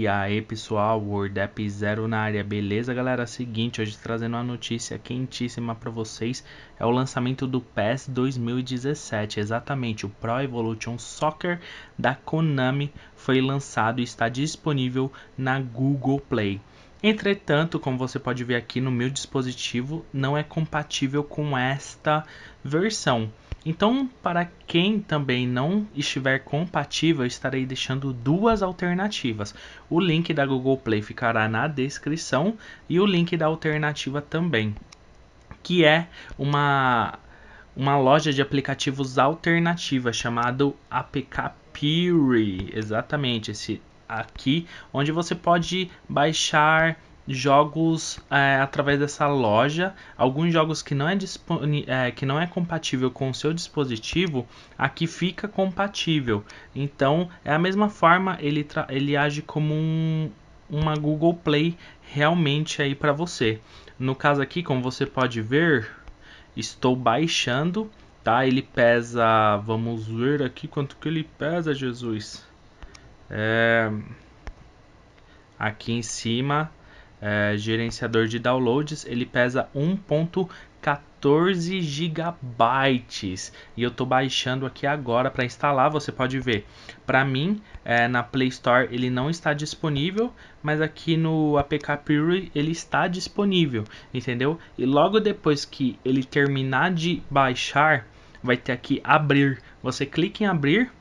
E aí pessoal, World 0 Zero na área, beleza galera? Seguinte, hoje trazendo uma notícia quentíssima para vocês, é o lançamento do PES 2017, exatamente, o Pro Evolution Soccer da Konami foi lançado e está disponível na Google Play. Entretanto, como você pode ver aqui no meu dispositivo, não é compatível com esta versão. Então, para quem também não estiver compatível, estarei deixando duas alternativas. O link da Google Play ficará na descrição e o link da alternativa também, que é uma uma loja de aplicativos alternativa chamado APK Piri, exatamente esse aqui, onde você pode baixar jogos é, através dessa loja, alguns jogos que não é, é, que não é compatível com o seu dispositivo, aqui fica compatível. Então, é a mesma forma, ele, ele age como um, uma Google Play realmente aí para você. No caso aqui, como você pode ver, estou baixando, tá? Ele pesa, vamos ver aqui quanto que ele pesa, Jesus. É... Aqui em cima é, gerenciador de downloads, ele pesa 1.14 gigabytes e eu estou baixando aqui agora para instalar. Você pode ver, para mim é, na Play Store ele não está disponível, mas aqui no APK Pure ele está disponível, entendeu? E logo depois que ele terminar de baixar, vai ter aqui abrir. Você clica em abrir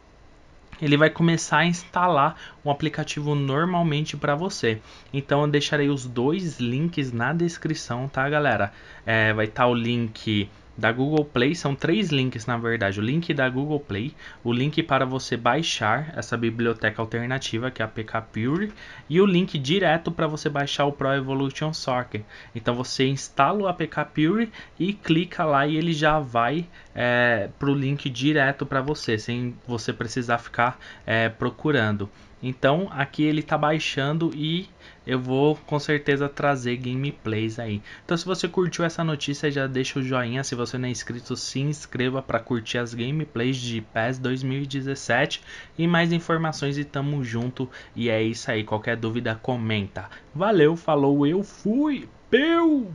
ele vai começar a instalar um aplicativo normalmente para você. Então eu deixarei os dois links na descrição, tá, galera? É, vai estar tá o link da Google Play, são três links na verdade: o link da Google Play, o link para você baixar essa biblioteca alternativa que é a PK Pure e o link direto para você baixar o Pro Evolution Soccer. Então você instala o APK Pure e clica lá e ele já vai é, para o link direto para você, sem você precisar ficar é, procurando. Então aqui ele está baixando e eu vou com certeza trazer gameplays aí. Então se você curtiu essa notícia já deixa o joinha, se você não é inscrito se inscreva para curtir as gameplays de PES 2017 e mais informações e tamo junto. E é isso aí, qualquer dúvida comenta. Valeu, falou, eu fui, peu!